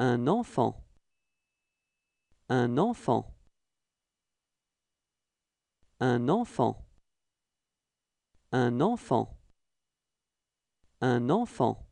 Un enfant. Un enfant. Un enfant. Un enfant. Un enfant.